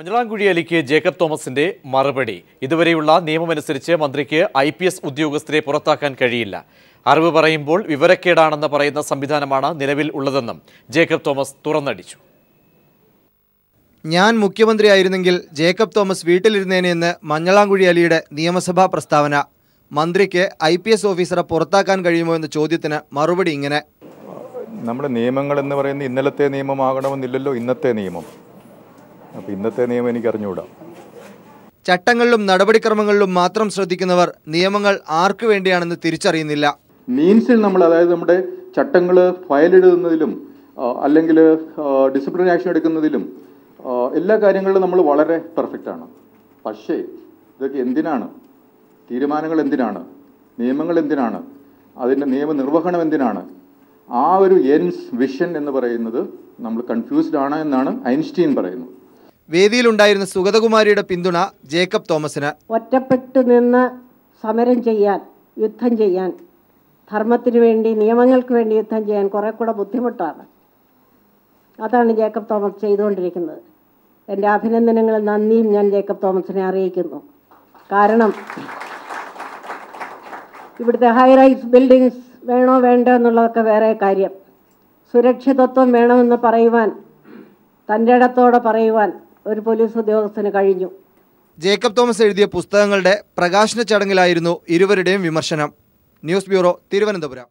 മഞ്ഞളാംകുഴിയലിക്ക് Jacob തോമസിന്റെ മറുപടി ഇതുവരെയുള്ള നിയമമനുസരിച്ച് മന്ത്രിക്ക് ഐ പി എസ് ഉദ്യോഗസ്ഥരെ പുറത്താക്കാൻ കഴിയില്ല അറിവ് പറയുമ്പോൾ വിവരക്കേടാണെന്ന് പറയുന്ന സംവിധാനമാണ് നിലവിൽ ഉള്ളതെന്നും ജേക്കബ് തോമസ് തുറന്നടിച്ചു ഞാൻ മുഖ്യമന്ത്രിയായിരുന്നെങ്കിൽ ജേക്കബ് തോമസ് വീട്ടിലിരുന്നേനെ എന്ന് മഞ്ഞളാംകുഴി അലിയുടെ നിയമസഭാ പ്രസ്താവന മന്ത്രിക്ക് ഐ പി എസ് ഓഫീസറെ പുറത്താക്കാൻ കഴിയുമോ എന്ന ചോദ്യത്തിന് മറുപടി ഇങ്ങനെ നമ്മുടെ നിയമങ്ങൾ എന്ന് പറയുന്നത് ഇന്നലത്തെ നിയമമാകണമെന്നില്ലല്ലോ ഇന്നത്തെ നിയമം അപ്പോൾ ഇന്നത്തെ നിയമം എനിക്ക് അറിഞ്ഞുകൂടാ ചട്ടങ്ങളിലും നടപടിക്രമങ്ങളിലും മാത്രം ശ്രദ്ധിക്കുന്നവർ നിയമങ്ങൾ ആർക്കു വേണ്ടിയാണെന്ന് തിരിച്ചറിയുന്നില്ല മീൻസിൽ നമ്മൾ അതായത് നമ്മുടെ ചട്ടങ്ങൾ ഫയലിടുന്നതിലും അല്ലെങ്കിൽ ഡിസിപ്ലിൻ ആക്ഷൻ എടുക്കുന്നതിലും എല്ലാ കാര്യങ്ങളിലും നമ്മൾ വളരെ പെർഫെക്റ്റ് ആണ് പക്ഷേ ഇതൊക്കെ എന്തിനാണ് തീരുമാനങ്ങൾ എന്തിനാണ് നിയമങ്ങൾ എന്തിനാണ് അതിൻ്റെ നിയമനിർവഹണം എന്തിനാണ് ആ ഒരു എൻസ് വിഷൻ എന്ന് പറയുന്നത് നമ്മൾ കൺഫ്യൂസ്ഡ് ആണ് എന്നാണ് ഐൻസ്റ്റീൻ പറയുന്നത് വേദിയിലുണ്ടായിരുന്ന സുഗതകുമാരിയുടെ പിന്തുണ ജേക്കബ് തോമസിന് ഒറ്റപ്പെട്ടു നിന്ന് സമരം ചെയ്യാൻ യുദ്ധം ചെയ്യാൻ ധർമ്മത്തിന് വേണ്ടി നിയമങ്ങൾക്ക് വേണ്ടി യുദ്ധം ചെയ്യാൻ കുറെ കൂടെ ബുദ്ധിമുട്ടാണ് അതാണ് ജേക്കബ് തോമസ് ചെയ്തുകൊണ്ടിരിക്കുന്നത് എൻ്റെ അഭിനന്ദനങ്ങൾ നന്ദിയും ഞാൻ ജേക്കബ് തോമസിനെ അറിയിക്കുന്നു കാരണം ഇവിടുത്തെ ഹൈറൈസ് ബിൽഡിങ്സ് വേണോ വേണ്ടോ എന്നുള്ളതൊക്കെ വേറെ കാര്യം സുരക്ഷിതത്വം വേണമെന്ന് പറയുവാൻ തൻ്റെ ഇടത്തോടെ പറയുവാൻ ഒരു പോലീസ് ഉദ്യോഗസ്ഥന് കഴിഞ്ഞു ജേക്കബ് തോമസ് എഴുതിയ പുസ്തകങ്ങളുടെ പ്രകാശന ചടങ്ങിലായിരുന്നു ഇരുവരുടെയും വിമർശനം ന്യൂസ് ബ്യൂറോ തിരുവനന്തപുരം